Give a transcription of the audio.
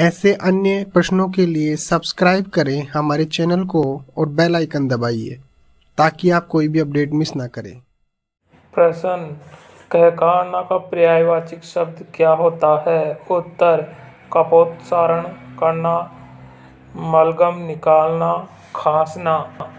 ऐसे अन्य प्रश्नों के लिए सब्सक्राइब करें हमारे चैनल को और बेल आइकन दबाइए ताकि आप कोई भी अपडेट मिस ना करें प्रश्न कहकाना का पर्यायवाचिक शब्द क्या होता है उत्तर कपोत्सारण करना मलगम निकालना खासना